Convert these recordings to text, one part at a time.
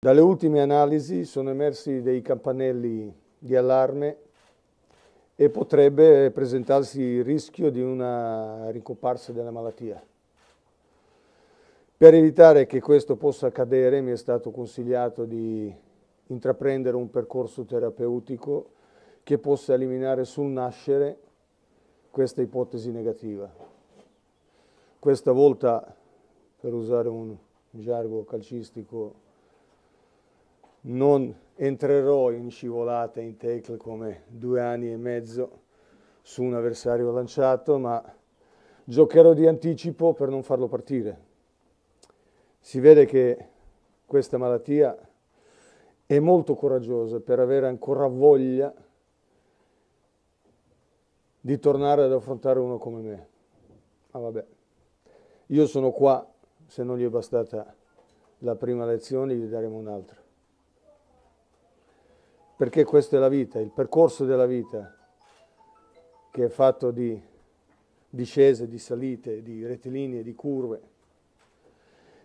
Dalle ultime analisi sono emersi dei campanelli di allarme e potrebbe presentarsi il rischio di una ricomparsa della malattia. Per evitare che questo possa accadere mi è stato consigliato di intraprendere un percorso terapeutico che possa eliminare sul nascere questa ipotesi negativa. Questa volta, per usare un gergo calcistico non entrerò in scivolata, in tackle come due anni e mezzo su un avversario lanciato, ma giocherò di anticipo per non farlo partire. Si vede che questa malattia è molto coraggiosa per avere ancora voglia di tornare ad affrontare uno come me. Ma ah, vabbè, io sono qua, se non gli è bastata la prima lezione gli daremo un'altra perché questa è la vita, il percorso della vita, che è fatto di discese, di salite, di rettilinee, di curve.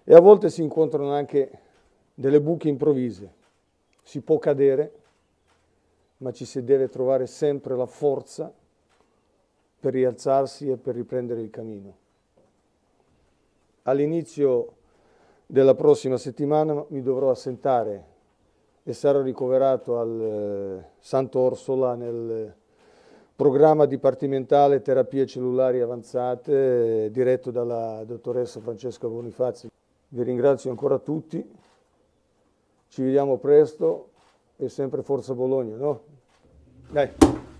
E a volte si incontrano anche delle buche improvvise. Si può cadere, ma ci si deve trovare sempre la forza per rialzarsi e per riprendere il cammino. All'inizio della prossima settimana mi dovrò assentare e sarò ricoverato al eh, Sant'Orsola nel programma dipartimentale terapie cellulari avanzate diretto dalla dottoressa Francesca Bonifazzi. Vi ringrazio ancora tutti, ci vediamo presto e sempre Forza Bologna, no? Dai.